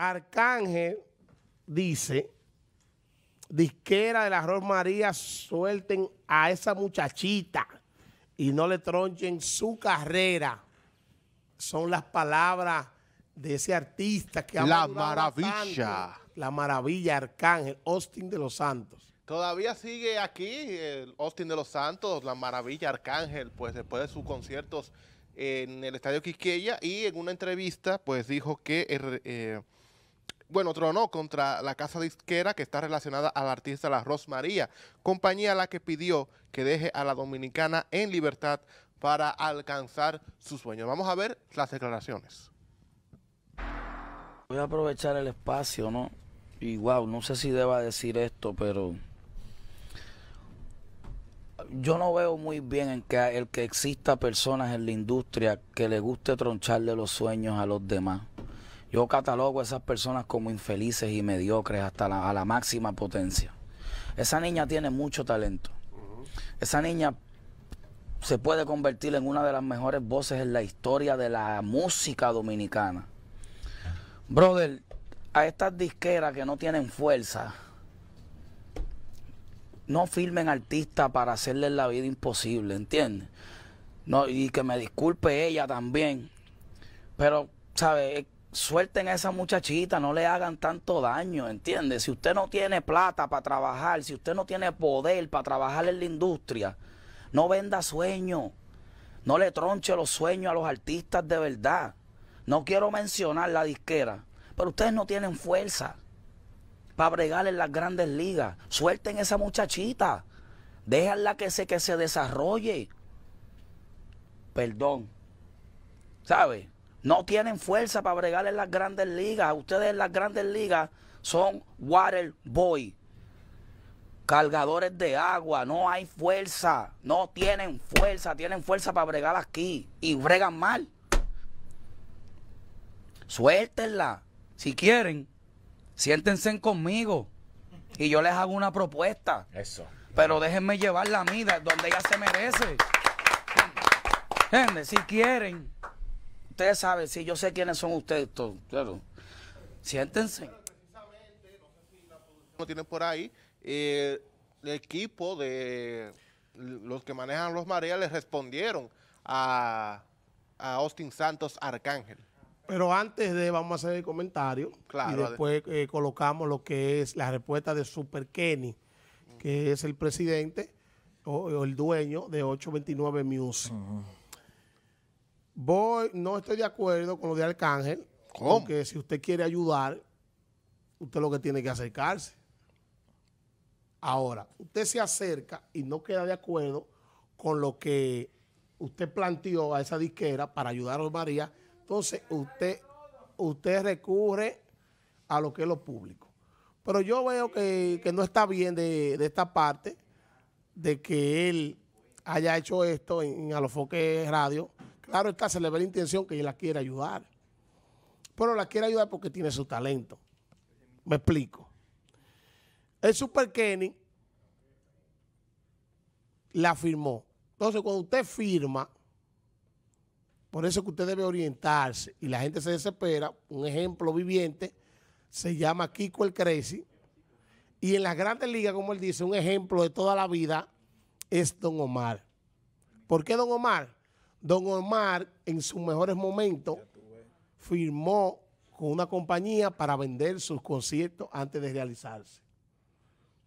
Arcángel dice, disquera la arroz María, suelten a esa muchachita y no le tronchen su carrera. Son las palabras de ese artista que ha La maravilla. La maravilla, Arcángel, Austin de los Santos. Todavía sigue aquí el Austin de los Santos, la maravilla Arcángel, pues después de sus conciertos en el Estadio Quiqueya, y en una entrevista, pues dijo que eh, eh, bueno, no, contra la casa disquera que está relacionada al artista La Rosmaría, compañía la que pidió que deje a la dominicana en libertad para alcanzar sus sueños. Vamos a ver las declaraciones. Voy a aprovechar el espacio, ¿no? Y wow, no sé si deba decir esto, pero yo no veo muy bien en que el que exista personas en la industria que le guste troncharle los sueños a los demás. Yo catalogo a esas personas como infelices y mediocres hasta la, a la máxima potencia. Esa niña tiene mucho talento. Esa niña se puede convertir en una de las mejores voces en la historia de la música dominicana. Brother, a estas disqueras que no tienen fuerza, no firmen artistas para hacerles la vida imposible, ¿entiendes? No, y que me disculpe ella también. Pero, ¿sabes? suelten a esa muchachita, no le hagan tanto daño, ¿entiendes? Si usted no tiene plata para trabajar, si usted no tiene poder para trabajar en la industria, no venda sueños, no le tronche los sueños a los artistas de verdad. No quiero mencionar la disquera, pero ustedes no tienen fuerza para bregar en las grandes ligas. Suelten a esa muchachita, déjanla que se, que se desarrolle. Perdón, ¿sabe? No tienen fuerza para bregar en las grandes ligas. Ustedes en las grandes ligas son water boy. Cargadores de agua. No hay fuerza. No tienen fuerza. Tienen fuerza para bregar aquí. Y bregan mal. Suéltenla. Si quieren, siéntense conmigo. Y yo les hago una propuesta. Eso. Pero déjenme llevar la vida donde ella se merece. Gente, si quieren ustedes saben, sí, yo sé quiénes son ustedes todos, claro. Siéntense. Precisamente, no sé si la producción tienen por ahí, eh, el equipo de los que manejan los mareas les respondieron a, Austin Santos Arcángel. Pero antes de, vamos a hacer el comentario. Claro. Y después eh, colocamos lo que es la respuesta de Super Kenny, que es el presidente o, el dueño de 829 Music. Voy, no estoy de acuerdo con lo de Arcángel. ¿Cómo? Porque si usted quiere ayudar, usted lo que tiene que acercarse. Ahora, usted se acerca y no queda de acuerdo con lo que usted planteó a esa disquera para ayudar a María. Entonces, usted, usted recurre a lo que es lo público. Pero yo veo que, no está bien de, esta parte, de que él haya hecho esto en, en Alofoque Radio, Claro está, se le ve la intención que ella la quiere ayudar. Pero la quiere ayudar porque tiene su talento. Me explico. El Super Kenny la firmó. Entonces, cuando usted firma, por eso que usted debe orientarse y la gente se desespera. Un ejemplo viviente se llama Kiko el Crazy. Y en las grandes ligas, como él dice, un ejemplo de toda la vida es Don Omar. ¿Por qué Don Omar? Don Omar, en sus mejores momentos, firmó con una compañía para vender sus conciertos antes de realizarse.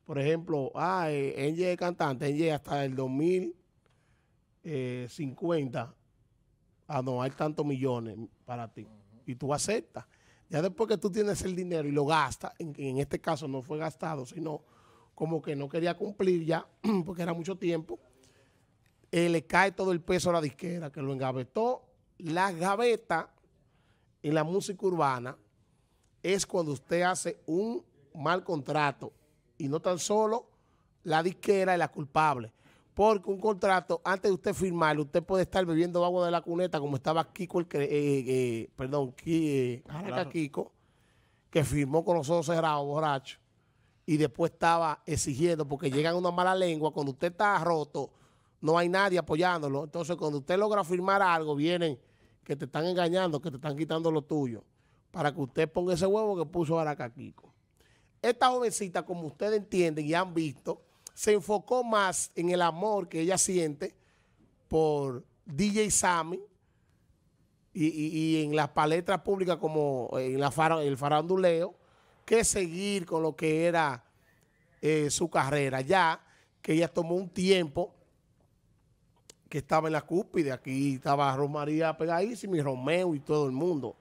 Por ejemplo, ah, eh, cantante, NJ hasta el 2050, ah, no, hay tantos millones para ti. Y tú aceptas. Ya después que tú tienes el dinero y lo gastas, en este caso no fue gastado, sino como que no quería cumplir ya, porque era mucho tiempo, eh, le cae todo el peso a la disquera que lo engavetó. La gaveta en la música urbana es cuando usted hace un mal contrato y no tan solo la disquera es la culpable. Porque un contrato, antes de usted firmarlo, usted puede estar bebiendo agua de la cuneta, como estaba Kiko, el eh, eh, perdón, Kiko, ah, Kiko, que firmó con los ojos cerrados, borracho, y después estaba exigiendo, porque llegan una mala lengua, cuando usted está roto, no hay nadie apoyándolo. Entonces, cuando usted logra firmar algo, vienen que te están engañando, que te están quitando lo tuyo, para que usted ponga ese huevo que puso Aracaquico. Esta jovencita, como ustedes entienden y han visto, se enfocó más en el amor que ella siente por DJ Sammy y, en las palestras públicas como en la el faranduleo, que seguir con lo que era eh, su carrera. Ya que ella tomó un tiempo que estaba en la cúspide. Aquí estaba Romaría pegadísima y Romeo y todo el mundo.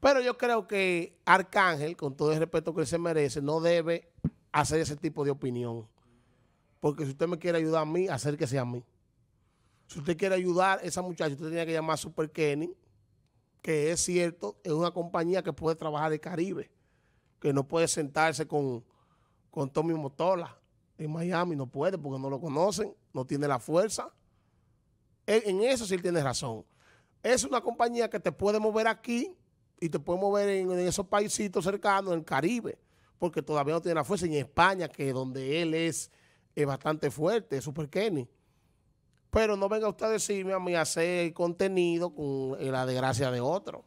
Pero yo creo que Arcángel, con todo el respeto que se merece, no debe hacer ese tipo de opinión. Porque si usted me quiere ayudar a mí, acérquese a mí. Si usted quiere ayudar a esa muchacha, usted tenía que llamar a Super Kenny, que es cierto, es una compañía que puede trabajar de Caribe, que no puede sentarse con, con Tommy Motola en Miami, no puede porque no lo conocen, no tiene la fuerza. En eso sí tiene razón. Es una compañía que te puede mover aquí y te puede mover en, esos paisitos cercanos, en el Caribe, porque todavía no tiene la fuerza. en España, que donde él es, bastante fuerte, es Super Kenny. Pero no venga usted a decirme a mí hacer contenido con eh, la desgracia de otro.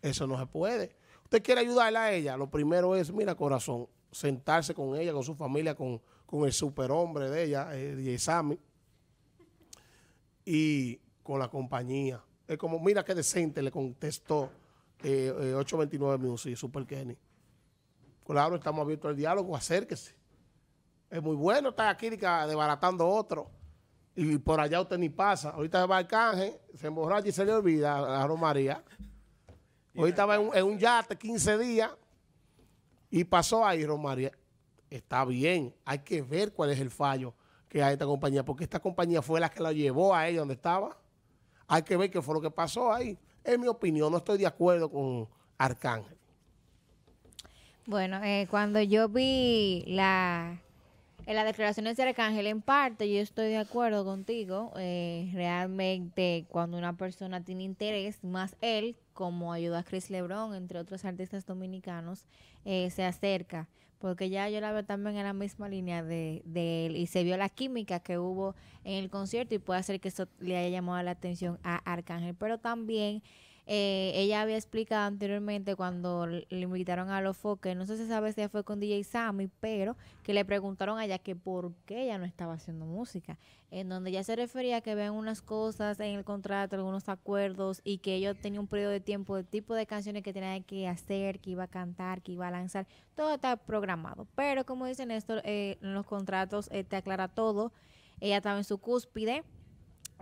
Eso no se puede. Usted quiere ayudarle a ella. Lo primero es, mira, corazón, sentarse con ella, con su familia, con, con el superhombre de ella, y eh, Sammy y con la compañía. Es como, mira qué decente, le contestó eh, 829 eh, Music, Super Kenny. Claro, estamos abiertos al diálogo, acérquese. Es muy bueno estar aquí desbaratando otro. Y por allá usted ni pasa. Ahorita se va al canje, se emborracha y se le olvida a Romaría. Ahorita va en un, en un yate 15 días y pasó ahí, Romaría. Está bien, hay que ver cuál es el fallo a esta compañía, porque esta compañía fue la que la llevó a ella donde estaba. Hay que ver qué fue lo que pasó ahí. En mi opinión, no estoy de acuerdo con Arcángel. Bueno, eh, cuando yo vi la, en eh, las declaraciones de Arcángel, en parte yo estoy de acuerdo contigo. Eh, realmente, cuando una persona tiene interés, más él, como ayuda a Chris Lebron, entre otros artistas dominicanos, se acerca porque ya yo la veo también en la misma línea de, él y se vio la química que hubo en el concierto y puede ser que eso le haya llamado la atención a Arcángel, pero también eh, ella había explicado anteriormente cuando le invitaron a los foques no sé si sabe si fue con DJ Sammy, pero que le preguntaron a ella que por qué ella no estaba haciendo música, en donde ella se refería a que vean unas cosas en el contrato, algunos acuerdos y que ellos tenía un periodo de tiempo, de tipo de canciones que tenía que hacer, que iba a cantar, que iba a lanzar, todo está programado. Pero como dicen esto, eh, en los contratos eh, te aclara todo, ella estaba en su cúspide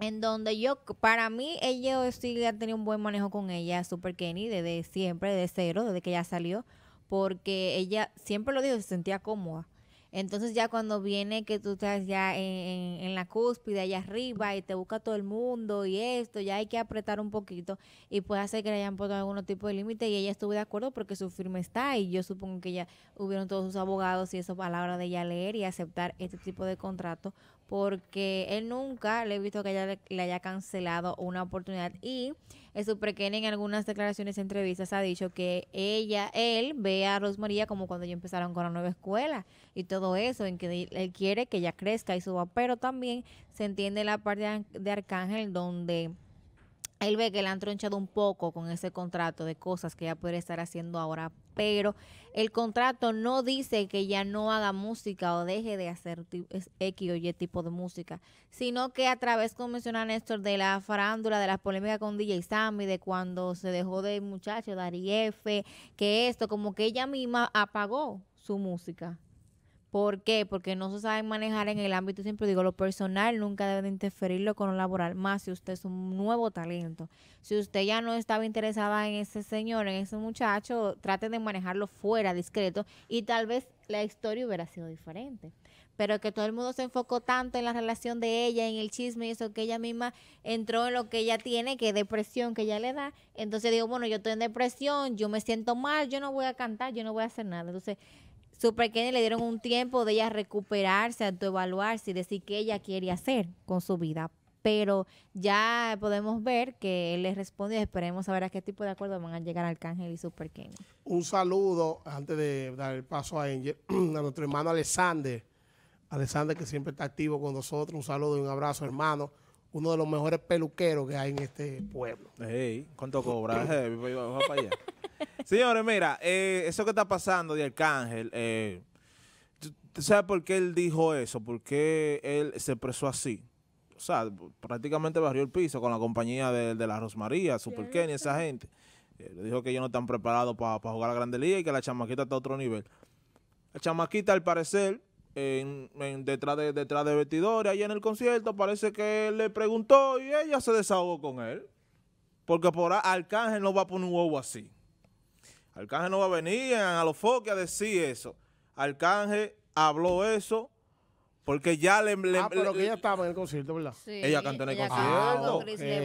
en donde yo, para mí, ella sí ha tenido un buen manejo con ella, Super Kenny, desde siempre, desde cero, desde que ella salió, porque ella siempre lo dijo, se sentía cómoda. Entonces ya cuando viene que tú estás ya en, la cúspide, allá arriba, y te busca todo el mundo y esto, ya hay que apretar un poquito y puede hacer que le hayan puesto algún tipo de límite y ella estuvo de acuerdo porque su firma está y yo supongo que ya hubieron todos sus abogados y eso a la hora de ella leer y aceptar este tipo de contrato porque él nunca le he visto que ella le haya cancelado una oportunidad y el que en algunas declaraciones y entrevistas ha dicho que ella, él ve a Rosmaría como cuando ellos empezaron con la nueva escuela y todo eso, en que él quiere que ella crezca y suba, pero también se entiende la parte de Arcángel donde él ve que la han tronchado un poco con ese contrato de cosas que ya puede estar haciendo ahora, pero el contrato no dice que ya no haga música o deje de hacer X o Y tipo de música, sino que a través, como menciona Néstor, de la farándula, de las polémicas con DJ Sammy, de cuando se dejó de muchacho, Dari F, que esto, como que ella misma apagó su música ¿Por qué? Porque no se sabe manejar en el ámbito, siempre digo, lo personal nunca debe de interferirlo con lo laboral, más si usted es un nuevo talento. Si usted ya no estaba interesada en ese señor, en ese muchacho, trate de manejarlo fuera, discreto, y tal vez la historia hubiera sido diferente. Pero que todo el mundo se enfocó tanto en la relación de ella, en el chisme y eso, que ella misma entró en lo que ella tiene, que depresión que ella le da. Entonces digo, bueno, yo estoy en depresión, yo me siento mal, yo no voy a cantar, yo no voy a hacer nada. Entonces Super Kenny le dieron un tiempo de ella recuperarse, autoevaluarse y decir qué ella quiere hacer con su vida. Pero ya podemos ver que él le responde y esperemos a ver a qué tipo de acuerdo van a llegar Arcángel y Super Kenny. Un saludo, antes de dar el paso a a nuestro hermano Alexander. Alexander que siempre está activo con nosotros. Un saludo y un abrazo, hermano uno de los mejores peluqueros que hay en este pueblo. ¿Cuánto cobra? Señores, mira, eh, eso que está pasando de Arcángel, eh, ¿tú sabes por qué él dijo eso? ¿Por qué él se expresó así? O sea, prácticamente barrió el piso con la compañía de, la Rosmaría, Super Kenny, esa gente. Eh, le dijo que ellos no están preparados para jugar a la Grande Liga y que la chamaquita está a otro nivel. La chamaquita, al parecer, en, detrás, de, detrás de vestidores, ahí en el concierto, parece que le preguntó y ella se desahogó con él. Porque por Arcángel no va a poner un huevo así. Arcángel no va a venir a los foques a decir eso. Arcángel habló eso porque ya le... le ah, que ella estaba en el concierto, ¿verdad? ella cantó en el concierto.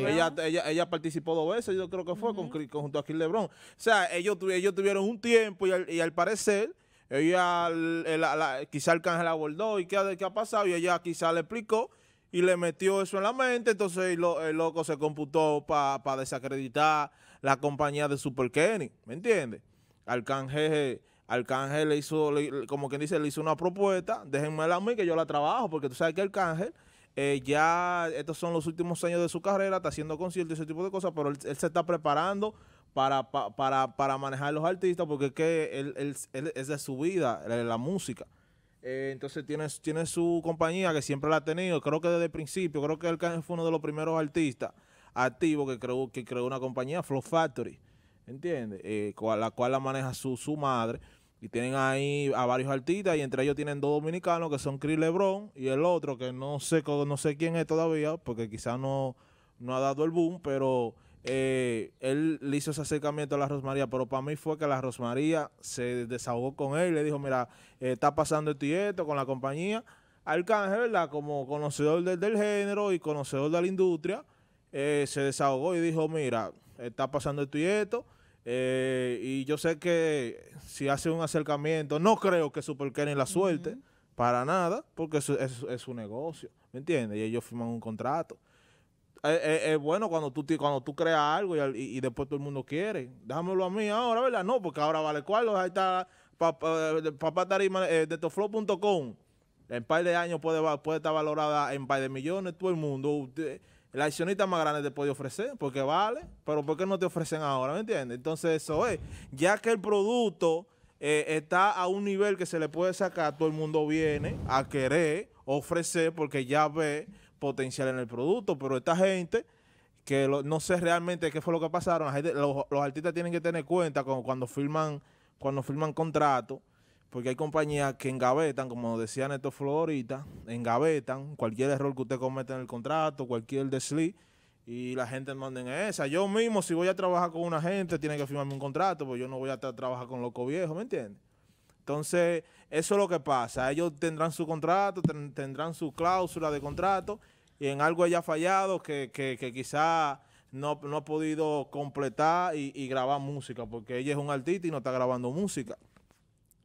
ella, ella, participó dos veces, yo creo que fue, con, junto a Chris Lebron. O sea, ellos, tuvieron un tiempo y al parecer ella, la, quizá el cángel la abordó y qué, qué ha pasado, y ella quizá le explicó y le metió eso en la mente, entonces el loco se computó para desacreditar la compañía de Super Kenny, ¿me entiendes? Arcángel, Arcángel le hizo, como quien dice, le hizo una propuesta, déjenmela a mí que yo la trabajo, porque tú sabes que Arcángel eh, ya, estos son los últimos años de su carrera, está haciendo conciertos y ese tipo de cosas, pero él se está preparando para, para, para manejar los artistas, porque es que es de su vida, la música. Eh, entonces tiene, tiene su compañía que siempre la ha tenido, creo que desde el principio, creo que él fue uno de los primeros artistas activos que creó, que creó una compañía, Flow Factory, ¿entiendes? Eh, la cual la maneja su, su madre. Y tienen ahí a varios artistas y entre ellos tienen dos dominicanos que son Chris Lebron y el otro que no sé, no sé quién es todavía porque quizás no, no ha dado el boom, pero eh, él le hizo ese acercamiento a la Rosmaría, pero para mí fue que la Rosmaría se desahogó con él le dijo, mira, eh, está pasando esto y esto con la compañía. Arcángel, ¿verdad? Como conocedor del género y conocedor de la industria, eh, se desahogó y dijo, mira, está pasando esto y esto. Eh, y yo sé que si hace un acercamiento, no creo que Super la suerte para nada, porque es, su negocio, ¿me entiendes? Y ellos firman un contrato es, eh, eh, eh, bueno cuando tú, cuando tú creas algo y, después todo el mundo quiere. Déjamelo a mí ahora, ¿verdad? No, porque ahora vale cuál. Ahí está papá, papá tarima de toflow.com. En par de años puede, puede estar valorada en par de millones. Todo el mundo, La accionista más grande te puede ofrecer, porque vale, pero ¿por qué no te ofrecen ahora? ¿Me entiendes? Entonces, eso es. Ya que el producto está a un nivel que se le puede sacar, todo el mundo viene a querer ofrecer porque ya ve potencial en el producto, pero esta gente que no sé realmente qué fue lo que pasaron, la gente, los, artistas tienen que tener cuenta cuando firman cuando firman contrato, porque hay compañías que engavetan, como decía Neto Florita, engavetan cualquier error que usted cometa en el contrato, cualquier desliz, y la gente manden esa. Yo mismo, si voy a trabajar con una gente, tiene que firmarme un contrato, porque yo no voy a trabajar con loco viejo, ¿me entiendes? Entonces, eso es lo que pasa. Ellos tendrán su contrato, tendrán su cláusula de contrato y en algo haya fallado que, que, quizá no, ha podido completar y, grabar música porque ella es un artista y no está grabando música.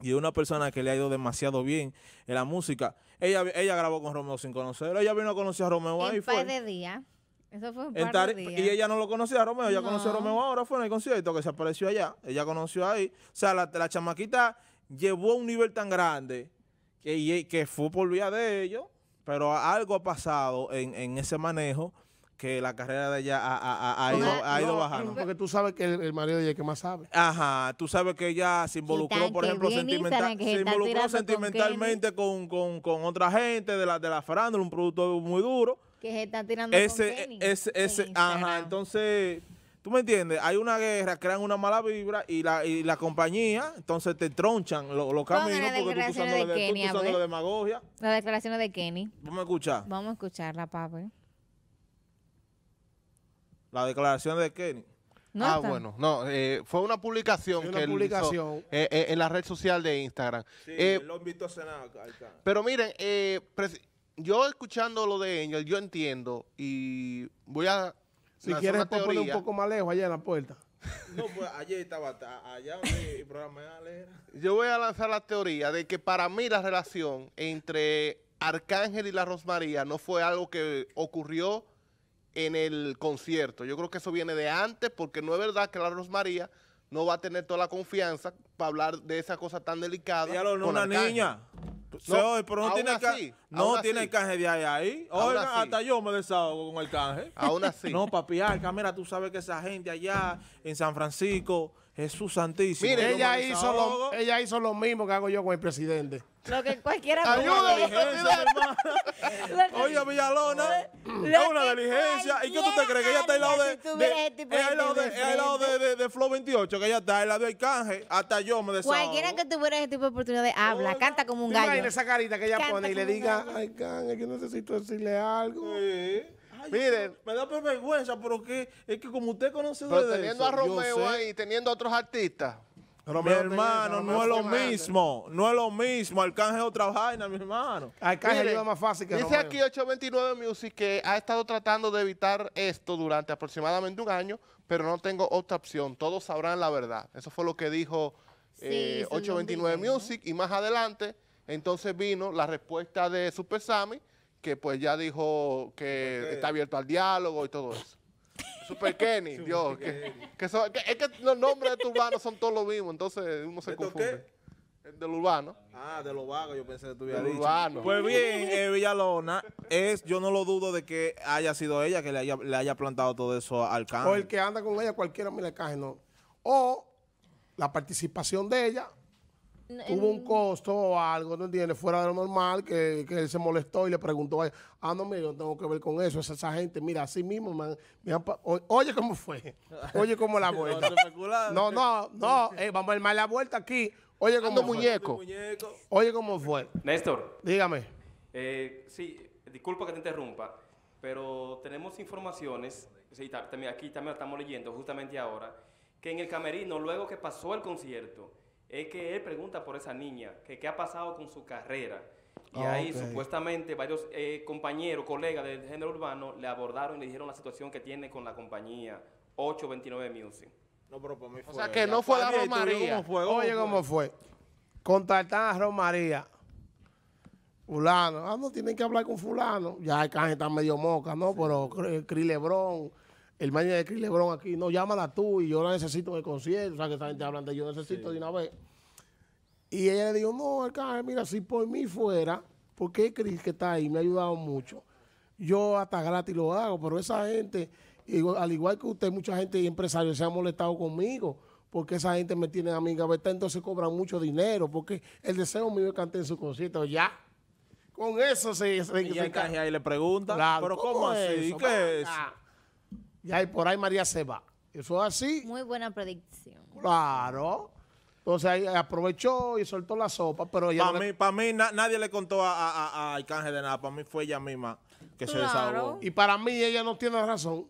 Y una persona que le ha ido demasiado bien en la música. Ella, ella grabó con Romeo sin conocerlo. Ella vino a conocer a Romeo ahí. fue. de día. Eso fue un par de días. Y ella no lo conocía a Romeo, ella conoció a Romeo ahora, fue en el concierto que se apareció allá. Ella conoció ahí. O sea, la, la chamaquita llevó a un nivel tan grande que, eh, que fue por vía de ellos, pero algo ha pasado en, ese manejo que la carrera de ella ha, ido, ha ido bajando. Porque tú sabes que el, marido de ella es que más sabe. Ajá, tú sabes que ella se involucró, por ejemplo, sentimentalmente con, otra gente de la, de la farándula, un producto muy duro. Que se están tirando ese, con Ese, ese, ajá, entonces... ¿Tú me entiendes? Hay una guerra, crean una mala vibra y la, y la compañía, entonces te tronchan los lo caminos porque tú estás usando, de la, pues. demagogia. la declaración de Kenny. Vamos a escuchar. Vamos a escucharla, papi. La declaración de Kenny. ah, bueno, no, eh, fue una publicación que publicación. Él hizo, eh, eh, en la red social de Instagram. Sí, lo visto a cenar. Pero miren, yo escuchando lo de ellos, yo entiendo y voy a si quieres, quieres, poner un poco más lejos allá en la puerta. No, pues ayer estaba allá y el programa leer. Yo voy a lanzar la teoría de que para mí la relación entre Arcángel y la Rosmaría no fue algo que ocurrió en el concierto. Yo creo que eso viene de antes, porque no es verdad que la Rosmaría no va a tener toda la confianza para hablar de esa cosa tan delicada. una niña. No, tiene, no tiene el canje de allá ahí. Oiga, hasta yo me desahogo con el canje. Aún así. No, papi, Arca, mira, tú sabes que esa gente allá en San Francisco, Jesús Santísimo. Mire, ella hizo, lo, ella hizo lo mismo que hago yo con el presidente. Lo que cualquiera Ayuda, Oye, Villalona, es una diligencia. ¿Y qué tú te crees? Que ella está al lado de. al este lado de, de, Flow 28, que ella está al lado de Arcángel. Hasta yo me desahogo. Cualquiera que tuviera este tipo de oportunidad, habla, canta como un gallo. esa carita que ella pone y le diga, Arcángel, que necesito decirle algo. Miren, me da vergüenza, pero que es que como usted conoce pero de teniendo a Romeo ahí, teniendo a otros artistas, mi hermano, no es lo mismo. No es lo mismo. Arcángel es otra vaina, mi hermano. Arcángel iba más fácil que Dice aquí 829 Music que ha estado tratando de evitar esto durante aproximadamente un año, pero no tengo otra opción. Todos sabrán la verdad. Eso fue lo que dijo 829 eh, Music. Y más adelante, entonces vino la respuesta de Super Sammy, que pues ya dijo que está abierto al diálogo y todo eso. Super Kenny, Dios. Que, es que los nombres de estos urbanos son todos los mismos, entonces uno se confunde. del urbano. Ah, de los vagos, yo pensé que tú habías dicho. Urbano. Pues bien, eh, Villalona, es, yo no lo dudo de que haya sido ella que le haya, plantado todo eso al canto. O el que anda con ella, cualquiera me le caje, no. O la participación de ella hubo un costo o algo, ¿no entiendes? Fuera de lo normal, que, él se molestó y le preguntó, a ah, no, mira, yo tengo que ver con eso, esa gente, mira, así mismo, oye cómo fue, oye cómo la vuelta. no, no, no, eh, vamos a armar la vuelta aquí, oye cuando fue. muñeco. Oye cómo fue, Néstor, dígame. Eh, sí, disculpa que te interrumpa, pero tenemos informaciones, sí, aquí también estamos leyendo justamente ahora, que en el camerino, luego que pasó el concierto, es que él pregunta por esa niña, que qué ha pasado con su carrera. Y ah, ahí supuestamente varios eh, compañeros, colegas del género urbano le abordaron y le dijeron la situación que tiene con la compañía 829 Music. No, pero por mí fue o sea, que no fue la Romaría. Oye, ¿cómo fue? Contactan a Romaría. Fulano. Ah, no, tienen que hablar con fulano. Ya el canje está medio moca, ¿no? Pero Cri Lebrón el mañana de Chris Lebron aquí, no, llámala tú y yo la necesito en el concierto. O sea, que esa gente habla de yo necesito de una vez. Y ella le dijo, no, Arcángel, mira, si por mí fuera, porque Chris que está ahí me ha ayudado mucho. Yo hasta gratis lo hago, pero esa gente, al igual que usted, mucha gente y empresarios se ha molestado conmigo porque esa gente me tiene amiga, ¿verdad? Entonces cobran mucho dinero, porque el deseo mío es cantar en su concierto, ya. Con eso se... se, y ahí le pregunta, pero ¿cómo, así? es? y ahí por ahí María se va. Eso es así. Muy buena predicción. Claro. Entonces ahí aprovechó y soltó la sopa, pero ya... Para mí, mí nadie le contó a, a, Arcángel de nada, para mí fue ella misma que se desahogó. Y para mí ella no tiene razón.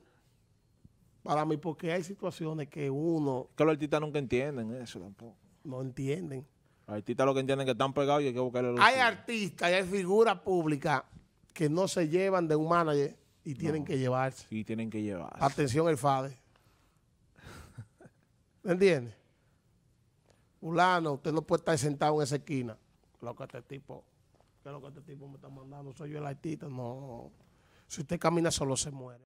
Para mí, porque hay situaciones que uno... Que los artistas nunca entienden eso tampoco. No entienden. Los artistas lo que entienden es que están pegados y hay que buscarle Hay artistas y hay figuras públicas que no se llevan de un manager y tienen que llevarse. Y tienen que llevarse. Atención el FADE. ¿Me entiendes? Ulano, usted no puede estar sentado en esa esquina. Lo que este tipo, que lo que este tipo me está mandando, soy yo el artista. No. Si usted camina solo se muere.